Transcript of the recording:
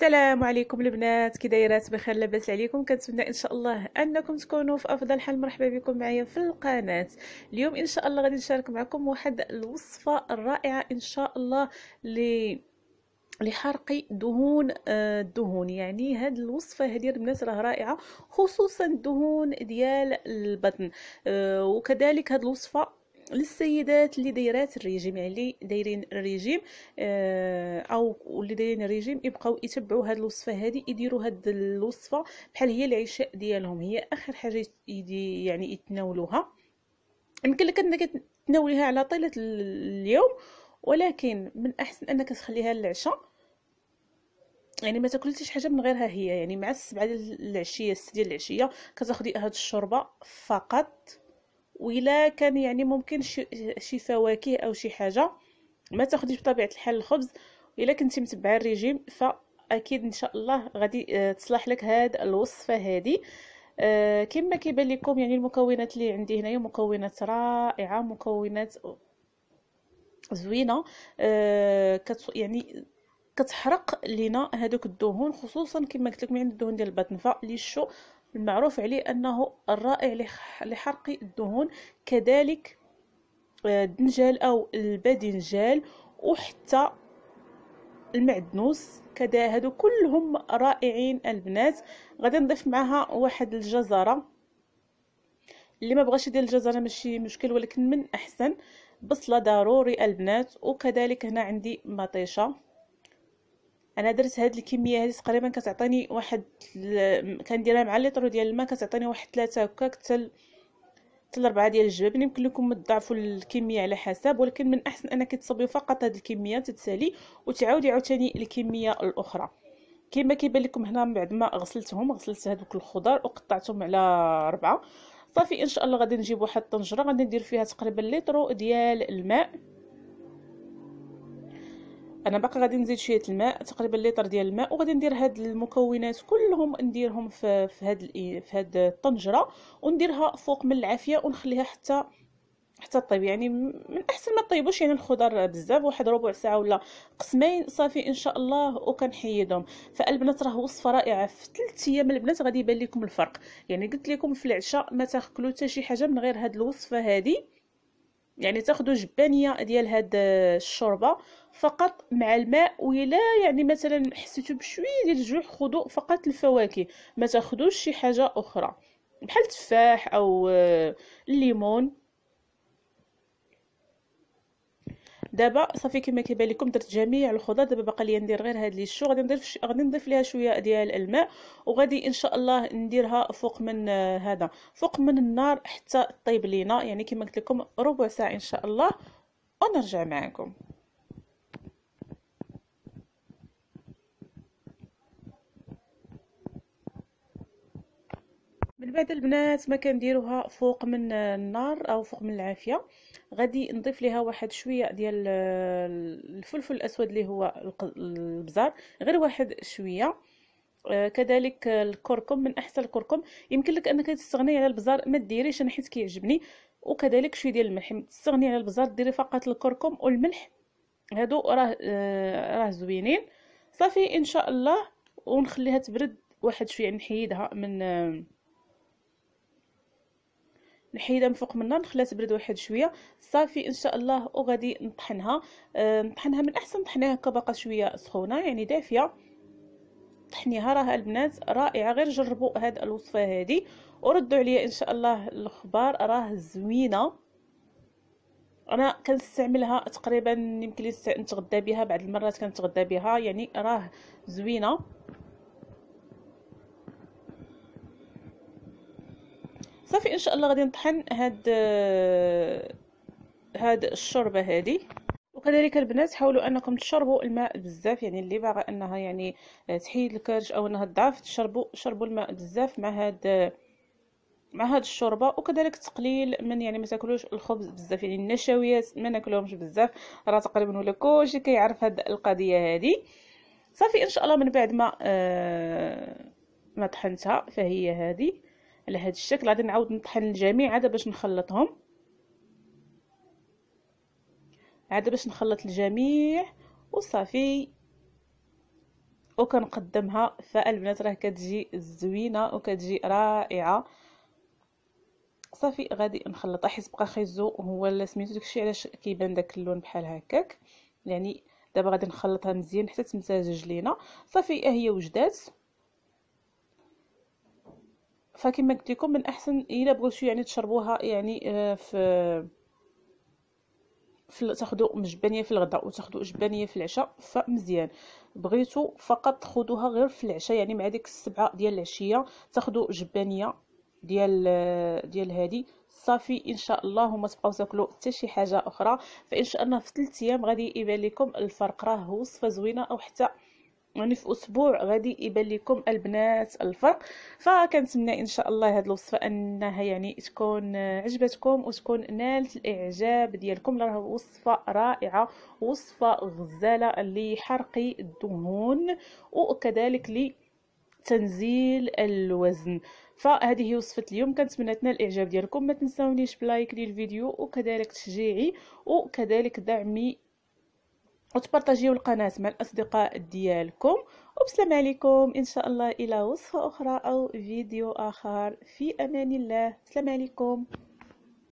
السلام عليكم البنات كي دايرات بخير لاباس عليكم كنتمنى ان شاء الله انكم تكونوا في افضل حال مرحبا بكم معايا في القناه اليوم ان شاء الله غادي نشارك معكم واحد الوصفه الرائعه ان شاء الله ل لحرق دهون آه، الدهون يعني هاد الوصفه هذه البنات راه رائعه خصوصا الدهون ديال البطن آه، وكذلك هاد الوصفه للسيدات اللي دايرات الريجيم يعني اللي دايرين الريجيم آه، او اللي دايرين الريجيم يبقاو يتبعوا هذه الوصفه هذه يديروا هاد الوصفه بحال هي العشاء ديالهم هي اخر حاجه يدي يعني يتناولوها يمكن لك انك تناوليها على طيله اليوم ولكن من احسن انك تخليها للعشاء يعني ما تاكليش حاجه من غيرها هي يعني مع السبعه ديال العشيه الست ديال العشيه كتاخدي هاد الشوربه فقط وإلا كان يعني ممكن شي فواكه أو شي حاجة ما تاخديش بطبيعة الحال الخبز إلا كنتي متبعة الرجيم فأكيد إن شاء الله غادي آه، تصلح لك هاد الوصفة هادي أه كما كيبان لكم يعني المكونات اللي عندي هنايا مكونات رائعه مكونات زوينه أه كت يعني كتحرق لينا هادوك الدهون خصوصا كما قلت لكم عند الدهون ديال البطن فلي المعروف عليه أنه الرائع لحرق الدهون كذلك الدنجال آه، أو الباذنجان وحتى المعدنوس كذا هادو كلهم رائعين البنات غادي نضيف معها واحد الجزره اللي ما بغاش يدير الجزره ماشي مشكل ولكن من احسن بصله ضروري البنات وكذلك هنا عندي مطيشه انا درت هاد الكميه هذه تقريبا كتعطيني واحد ل... كنديرها مع ليترو ديال الماء كتعطيني واحد ثلاثة هكاك حتى حتى لربعة ديال الجبن يمكن لكم تضاعفوا الكميه على حسب ولكن من احسن انك تصبيو فقط هاد الكميه تتسالي وتعاودي عاوتاني الكميه الاخرى كما كيبان لكم هنا من بعد ما غسلتهم غسلت هادوك الخضار وقطعتهم على ربعة صافي ان شاء الله غادي نجيب واحد الطنجره غادي ندير فيها تقريبا لتر ديال الماء انا باقا غادي نزيد شويه الماء تقريبا لتر ديال الماء وغادي ندير هاد المكونات كلهم نديرهم في في هاد في هاد الطنجره ونديرها فوق من العافيه ونخليها حتى حتى طيب يعني من احسن ما طيبوش يعني الخضر بزاف واحد ربع ساعه ولا قسمين صافي ان شاء الله وكنحيدهم فالبنات راه وصفه رائعه في 3 ايام البنات غادي يبان لكم الفرق يعني قلت لكم في العشاء ما تاكلوا حتى شي حاجه من غير هاد الوصفه هذه يعني تاخذوا جبانيه ديال هاد الشوربه فقط مع الماء ولا يعني مثلا حسيتوا بشويه ديال الجوع خذوا فقط الفواكه ما تاخذوش شي حاجه اخرى بحال التفاح او آه، الليمون دابا صافي كما كيبان لكم درت جميع الخضر دابا باقي لي ندير غير هاد لي شو غادي نضيف غادي نضيف ليها شويه ديال الماء وغادي ان شاء الله نديرها فوق من آه، هذا فوق من النار حتى طيب لينا يعني كما قلت لكم ربع ساعه ان شاء الله ونرجع معكم بعد البنات ما كنديروها فوق من النار او فوق من العافيه غادي نضيف ليها واحد شويه ديال الفلفل الاسود اللي هو البزار غير واحد شويه آه، كذلك الكركم من احسن الكركم يمكن لك انك تستغني على البزار ما ديريش انا حيت كيعجبني وكذلك شويه ديال الملح تستغني على البزار ديري فقط الكركم والملح هادو راه آه، راه زوينين صافي ان شاء الله ونخليها تبرد واحد شويه نحيدها من آه، نحيدها من فوق من النار نخليها تبرد واحد شويه صافي ان شاء الله وغادي نطحنها نطحنها من احسن طحنيها باقا شويه سخونه يعني دافيه طحنيها راه البنات رائعه غير جربوا هاد الوصفه هذه وردوا عليا ان شاء الله الخبار راه زوينه انا كنستعملها تقريبا يمكن لي نتغدى بها بعض المرات كنتغدى بها يعني راه زوينه صافي ان شاء الله غادي نطحن هاد آه، هاد الشوربه هادي وكذلك البنات حاولوا انكم تشربوا الماء بزاف يعني اللي باغا انها يعني آه، تحيد الكرش او انها تضعف تشربوا شربوا الماء بزاف مع هاد آه، مع هاد الشوربه وكذلك تقليل من يعني ما تاكلوش الخبز بزاف يعني النشويات ما ناكلوهمش بزاف راه تقريبا ولا كلشي كيعرف هاد القضيه هادي صافي ان شاء الله من بعد ما آه ما طحنتها فهي هذه على هذا الشكل غادي نعاود نطحن الجميع عاد باش نخلطهم عاد باش نخلط الجميع وصافي وكنقدمها فالبنات راه كتجي زوينه وكتجي رائعه صافي غادي نخلطها حيت بقى خيزو هو اللي سميتو داكشي علاش كيبان داك اللون بحال هكاك يعني دابا غادي نخلطها مزيان حتى تمتزج لينا صافي ها هي وجدات فكما قلت لكم من الاحسن الا بغيتو يعني تشربوها يعني آه، في في تاخذوا جبانيه في الغداء وتاخذوا جبانيه في العشاء فمزيان بغيتو فقط تاخذوها غير في العشاء يعني مع ديك السبعه ديال العشيه تاخذوا جبانيه ديال ديال هذه صافي ان شاء الله وما تبقاو تاكلوا حتى شي حاجه اخرى فان شاء الله في 3 ايام غادي يبان لكم الفرق راه وصفه زوينه او حتى يعني في اسبوع غادي يبان لكم البنات الفرق فكنتمنى ان شاء الله هذه الوصفه انها يعني تكون آه، عجبتكم وتكون نالت الاعجاب ديالكم راه وصفه رائعه وصفه غزاله لحرق الدهون وكذلك لتنزيل الوزن فهذه هي وصفه اليوم كنتمنى تنال الاعجاب ديالكم ما تنساونيش بلايك للفيديو وكذلك تشجيعي وكذلك دعمي وتبارطاجيو القناه مع الاصدقاء ديالكم وبسلام عليكم ان شاء الله الى وصفه اخرى او فيديو اخر في امان الله سلام عليكم